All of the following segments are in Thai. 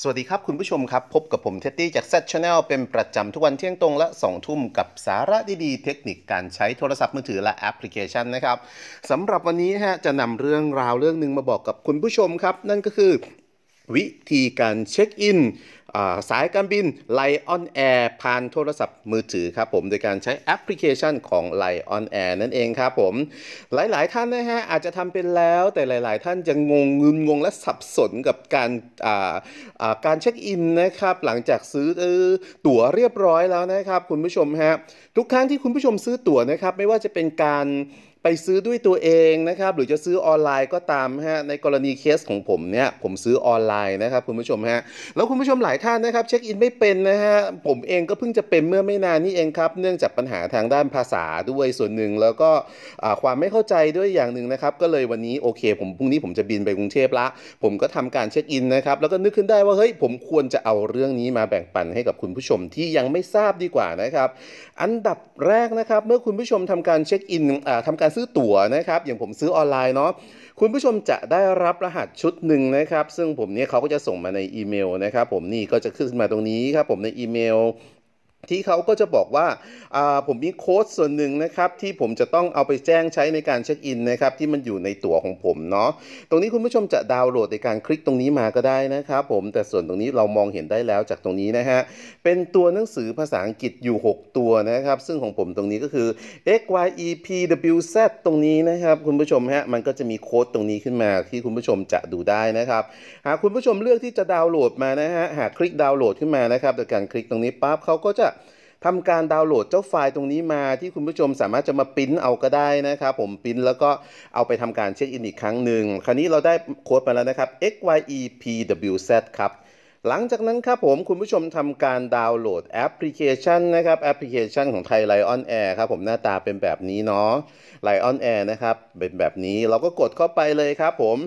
สวัสดีครับคุณผู้ชมครับ พบกับผมเท็ดดี้จาก Z Channel เป็นประจำทุกวันเที่ยงตรงและ2ทุ่มกับสาระดีๆ เทคนิคการใช้โทรศัพท์มือถือและแอปพลิเคชันนะครับ สำหรับวันนี้ฮะจะนำเรื่องราวเรื่องหนึ่งมาบอกกับคุณผู้ชมครับ นั่นก็คือวิธีการเช็คอินสายการบิน Lion Air ผ่านโทรศัพท์มือถือครับผมโดยการใช้แอปพลิเคชันของ Lion Air นั่นเองครับผม หลายๆท่านนะฮะอาจจะทำเป็นแล้วแต่หลายๆท่านจะงงงึนงงและสับสนกับการการเช็คอินนะครับหลังจากซื้อตั๋วเรียบร้อยแล้วนะครับ คุณผู้ชมฮะทุกครั้งที่คุณผู้ชมซื้อตั๋วนะครับ ไม่ว่าจะเป็นการไปซื้อด้วยตัวเองนะครับ หรือจะซื้อออนไลน์ก็ตามฮะในกรณีเคสของผมเนี่ยผมซื้อออนไลน์นะครับคุณผู้ชมฮะแล้วคุณผู้ชมหลายท่านนะครับเช็คอินไม่เป็นนะฮะผมเองก็เพิ่งจะเป็นเมื่อไม่นานนี้เองครับเนื่องจากปัญหาทางด้านภาษาด้วยส่วนหนึ่งแล้วก็ความไม่เข้าใจด้วยอย่างหนึ่งนะครับก็เลยวันนี้โอเค ผมพรุ่งนี้ผมจะบินไปกรุงเทพละผมก็ทำการเช็คอินนะครับแล้วก็นึกขึ้นได้ว่าเฮ้ยผมควรจะเอาเรื่องนี้มาแบ่งปันให้กับคุณผู้ชมที่ยังไม่ทราบดีกว่านะครับอันดับแรกนะครับเมื่อคุณผู้ชมทำการเช็คอินทำการซื้อตั๋วนะครับอย่างผมซื้อออนไลน์เนาะคุณผู้ชมจะได้รับรหัสชุดหนึ่งนะครับ ซึ่งผมเนี่ยเขาก็จะส่งมาในอีเมลนะครับ ผมนี่ก็จะขึ้นมาตรงนี้ครับผมในอีเมลที่เขาก็จะบอกว่าผมมีโค้ดส่วนหนึ่งนะครับที่ผมจะต้องเอาไปแจ้งใช้ในการเช็คอินนะครับที่มันอยู่ในตั๋วของผมเนาะตรงนี้คุณผู้ชมจะดาวน์โหลดในการคลิกตรงนี้มาก็ได้นะครับผมแต่ส่วนตรงนี้เรามองเห็นได้แล้วจากตรงนี้นะฮะเป็นตัวหนังสือภาษาอังกฤษอยู่ 6 ตัวนะครับซึ่งของผมตรงนี้ก็คือ x y e p w z ตรงนี้นะครับคุณผู้ชมฮะมันก็จะมีโค้ดตรงนี้ขึ้นมา ที่คุณผู้ชมจะดูได้นะครับหากคุณผู้ชมเลือกที่จะดาวน์โหลดมานะฮะหากคลิกดาวน์โหลดขึ้นมานะครับ โดยการคลิกตรงนี้ปั๊บเขาก็จะทำการดาวน์โหลดเจ้าไฟล์ตรงนี้มา ที่คุณผู้ชมสามารถจะมาปริ้นเอาก็ได้นะครับผมปริ้นแล้วก็เอาไปทำการเช็คอินอีกครั้งหนึ่งคราวนี้เราได้โค้ดมาแล้วนะครับ xyepwz ครับ หลังจากนั้นครับผมคุณผู้ชมทำการดาวน์โหลดแอปพลิเคชันนะครับแอปพลิเคชันของไทยไลออนแอร์ครับผมหน้าตาเป็นแบบนี้เนาะไลออนแอร์นะครับเป็นแบบนี้เราก็กดเข้าไปเลยครับผม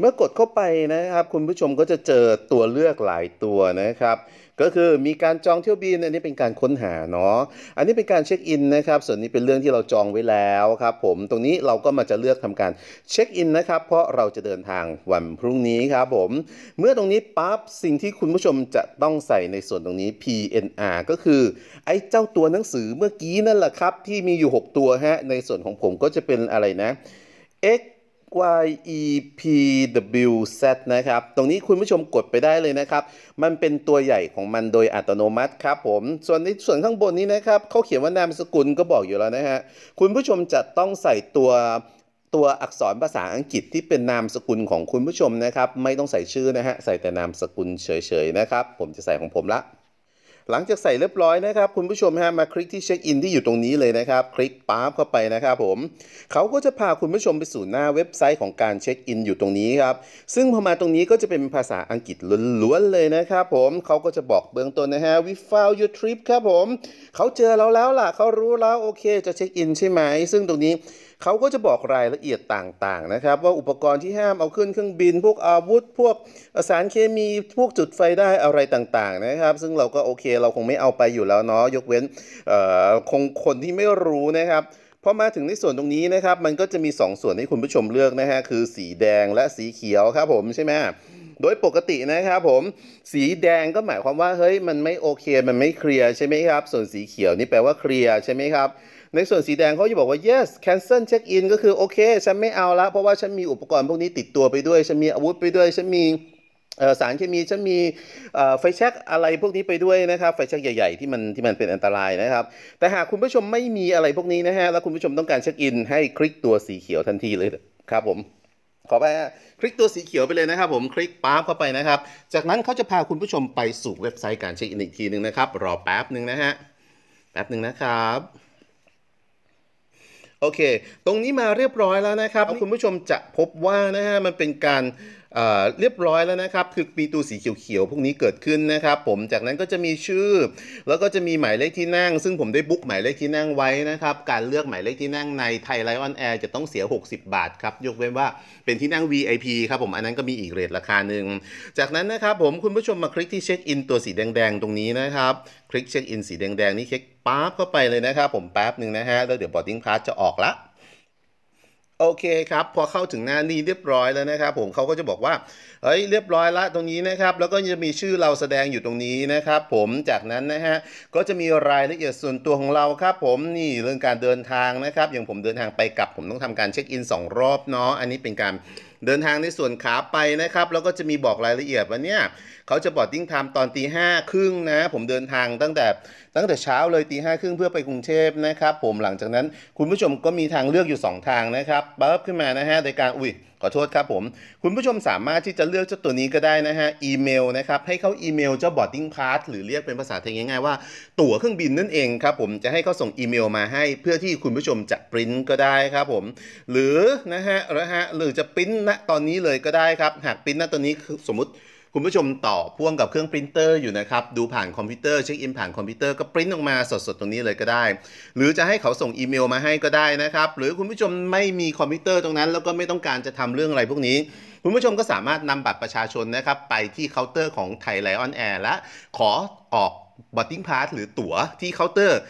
เมื่อกดเข้าไปนะครับ คุณผู้ชมก็จะเจอตัวเลือกหลายตัวนะครับ ก็คือมีการจองเที่ยวบิน อันนี้เป็นการค้นหาเนาะ อันนี้เป็นการเช็คอินนะครับส่วนนี้เป็นเรื่องที่เราจองไว้แล้วครับผมตรงนี้เราก็มาจะเลือกทำการเช็คอินนะครับ เพราะเราจะเดินทางวันพรุ่งนี้ครับผมเมื่อตรงนี้ปั๊บสิ่งที่คุณผู้ชมจะต้องใส่ในส่วนตรงนี้ PNR ก็คือไอ้เจ้าตัวหนังสือเมื่อกี้นั่นแหละครับ ที่มีอยู่ 6 ตัวฮะในส่วนของผมก็จะเป็นอะไรนะ X YEPWZ นะครับ ตรงนี้คุณผู้ชมกดไปได้เลยนะครับ มันเป็นตัวใหญ่ของมันโดยอัตโนมัติครับผม ส่วนในส่วนข้างบนนี้นะครับเขาเขียนว่านามสกุลก็บอกอยู่แล้วนะฮะ คุณผู้ชมจะต้องใส่ตัวตัวอักษรภาษาอังกฤษที่เป็นนามสกุลของคุณผู้ชมนะครับ ไม่ต้องใส่ชื่อนะฮะ ใส่แต่นามสกุลเฉยๆนะครับ ผมจะใส่ของผมละหลังจากใส่เรียบร้อยนะครับ คุณผู้ชมฮะมาคลิกที่เช็คอินที่อยู่ตรงนี้เลยนะครับคลิกปั๊บเข้าไปนะครับผมเขาก็จะพาคุณผู้ชมไปสู่หน้าเว็บไซต์ของการเช็คอินอยู่ตรงนี้ครับซึ่งพอมาตรงนี้ก็จะเป็นภาษาอังกฤษล้วนๆเลยนะครับผม เขาก็จะบอกเบื้องต้นนะฮะ we found your trip ครับผมเขาเจอเราแล้วล่ะเขารู้แล้วโอเคจะเช็คอินใช่ไหม ซึ่งตรงนี้เขาก็จะบอกรายละเอียดต่างๆนะครับ ว่าอุปกรณ์ที่ห้ามเอาขึ้นเครื่องบิน พวกอาวุธ พวกสารเคมีพวกจุดไฟได้อะไรต่างๆนะครับ ซึ่งเราก็โอเคเราคงไม่เอาไปอยู่แล้วเนาะยกเว้นคงคนที่ไม่รู้นะครับพอมาถึงในส่วนตรงนี้นะครับ มันก็จะมี 2 ส่วนให้คุณผู้ชมเลือกนะฮะคือสีแดงและสีเขียวครับผม ใช่ไหมโดยปกตินะครับผมสีแดงก็หมายความว่าเฮ้ยมันไม่โอเคมันไม่เคลียร์ใช่ไหมครับ ส่วนสีเขียวนี่แปลว่าเคลียร์ใช่ไหมครับในส่วนสีแดงเขาจะบอกว่า yes cancel check in ก็คือโอเค ฉันไม่เอาละเพราะว่าฉันมีอุปกรณ์พวกนี้ติดตัวไปด้วย ฉันมีอาวุธไปด้วย ฉันมีสารเคมี ฉันมีไฟแช็กอะไรพวกนี้ไปด้วยนะครับไฟแช็กใหญ่ๆที่มันที่มันเป็นอันตรายนะครับ แต่หากคุณผู้ชมไม่มีอะไรพวกนี้นะฮะ แล้วคุณผู้ชมต้องการเช็คอินให้คลิกตัวสีเขียวทันทีเลยครับผมขอไปคลิกตัวสีเขียวไปเลยนะครับ ผมคลิกปั๊บเข้าไปนะครับ จากนั้นเขาจะพาคุณผู้ชมไปสู่เว็บไซต์การเช็คอินอีกทีหนึ่งนะครับรอแป๊บหนึ่งนะฮะแป๊บหนึ่งนะครับโอเค ตรงนี้มาเรียบร้อยแล้วนะครับ คุณผู้ชมจะพบว่านะฮะมันเป็นการเรียบร้อยแล้วนะครับคือปีตูสีเขียวๆพวกนี้เกิดขึ้นนะครับผมจากนั้นก็จะมีชื่อ แล้วก็จะมีหมายเลขที่นั่ง ซึ่งผมได้บุ๊กหมายเลขที่นั่งไว้นะครับ การเลือกหมายเลขที่นั่งในไทยไลออนแอร์จะต้องเสีย 60 บาทครับยกเว้นว่าเป็นที่นั่ง VIP ครับผมอันนั้นก็มีอีกเรทราคาหนึ่งจากนั้นนะครับผมคุณผู้ชมมาคลิกที่เช็คอินตัวสีแดงๆตรงนี้นะครับ คลิกเช็คอินสีแดงๆนี้คลิกปั๊บเข้าไปเลยนะครับผมแป๊บหนึ่งนะฮะแล้วเดี๋ยวบอร์ดิ้งพาสจะออกละโอเคครับ พอเข้าถึงหน้านี้เรียบร้อยแล้วนะครับผมเขาก็จะบอกว่า เฮ้ยเรียบร้อยละตรงนี้นะครับ แล้วก็จะมีชื่อเราแสดงอยู่ตรงนี้นะครับ ผมจากนั้นนะฮะ ก็จะมีรายละเอียดส่วนตัวของเราครับ ผมนี่เรื่องการเดินทางนะครับ อย่างผมเดินทางไปกลับ ผมต้องทำการเช็คอิน2รอบเนาะอันนี้เป็นการเดินทางในส่วนขาไปนะครับ แล้วก็จะมีบอกรายละเอียดว่าเนี่ย เขาจะบอดดิ้งไทม์ตอนตีห้าครึ่งนะ ผมเดินทางตั้งแต่ ตั้งแต่เช้าเลยตีห้าครึ่งเพื่อไปกรุงเทพนะครับ ผมหลังจากนั้นคุณผู้ชมก็มีทางเลือกอยู่ 2 ทางนะครับปั๊บขึ้นมานะฮะในการอุ้ยขอโทษครับผม คุณผู้ชมสามารถที่จะเลือกเจ้าตัวนี้ก็ได้นะฮะอีเมลนะครับ ให้เขาอีเมลเจ้าบอดดิ้งพา a s หรือเรียกเป็นภาษาไทยง่ายๆว่า ตั๋วเครื่องบินนั่นเองครับผมจะให้เขาส่งอีเมลมาให้ เพื่อที่คุณผู้ชมจะปริ้นก็ได้ครับผม หรือนะฮะหรือฮะหรือจะปริ้นณตอนนี้เลยก็ได้ครับ หากปริ้นณตอนนี้คือสมมติคุณผู้ชมต่อพ่วงกับเครื่องปรินเตอร์อยู่นะครับ ดูผ่านคอมพิวเตอร์เช็คอินผ่านคอมพิวเตอร์ก็ปริ้นออกมาสดๆ ตรงนี้เลยก็ได้ หรือจะให้เขาส่งอีเมลมาให้ก็ได้นะครับ หรือคุณผู้ชมไม่มีคอมพิวเตอร์ตรงนั้น แล้วก็ไม่ต้องการจะทำเรื่องอะไรพวกนี้ คุณผู้ชมก็สามารถนำบัตรประชาชนนะครับ ไปที่เคาน์เตอร์ของไทยไลออนแอร์และขอออกบอตติ้งพาสหรือตั๋วที่เคาน์เตอร์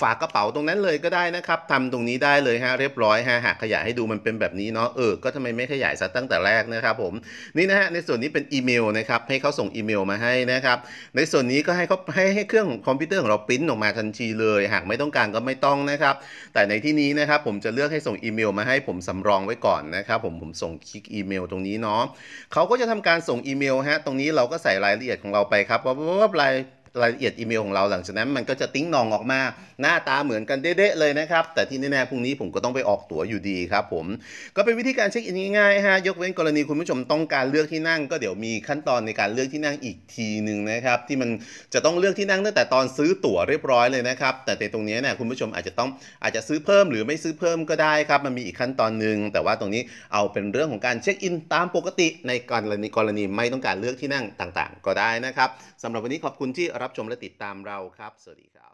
ฝากกระเป๋าตรงนั้นเลยก็ได้นะครับทำตรงนี้ได้เลยฮะ เรียบร้อยฮะ หากขยายให้ดูมันเป็นแบบนี้เนาะเออ ก็ทำไมไม่ขยายซะตั้งแต่แรกนะครับผม นี่นะฮะ ในส่วนนี้เป็นอีเมลนะครับ ให้เขาส่งอีเมลมาให้นะครับ ในส่วนนี้ก็ให้เขาให้ให้เครื่องของคอมพิวเตอร์ของเราพิมพ์ออกมาทันทีเลย หากไม่ต้องการก็ไม่ต้องนะครับ แต่ในที่นี้นะครับผมจะเลือกให้ส่งอีเมลมาให้ผมสำรองไว้ก่อนนะครับผมผมส่งคลิกอีเมลตรงนี้เนาะเขาก็จะทำการส่งอีเมลฮะตรงนี้เราก็ใส่รายละเอียดของเราไปครับว่ารารรายละเอียดอีเมลของเราหลังจากนั้น มันก็จะติ้งนองออกมาหน้าตาเหมือนกันเด๊ะเลยนะครับ แต่ที่แน่ๆ พรุ่งนี้ผมก็ต้องไปออกตั๋วอยู่ดีครับผม ก็เป็นวิธีการเช็คอินง่ายๆ ฮะยกเว้นกรณีคุณผู้ชมต้องการเลือกที่นั่งก็เดี๋ยวมีขั้นตอนในการเลือกที่นั่งอีกทีหนึ่งนะครับที่มันจะต้องเลือกที่นั่งตั้งแต่ตอนซื้อตั๋วเรียบร้อยเลยนะครับแต่ในตรงนี้เนี่ยคุณผู้ชมอาจจะต้องอาจจะซื้อเพิ่ม หรือไม่ซื้อเพิ่มก็ได้ครับมันมีอีกขั้นตอนหนึ่งแต่ว่าตรงนี้เอาเป็นเรื่องของการเช็คอิน ตามปกติในกรณีกรณีไม่ต้องการเลือกที่นั่งต่างๆ ก็ได้นะครับสำหรับวันนี้ขอบคุณที่รับชมและติดตามเราครับ สวัสดีครับ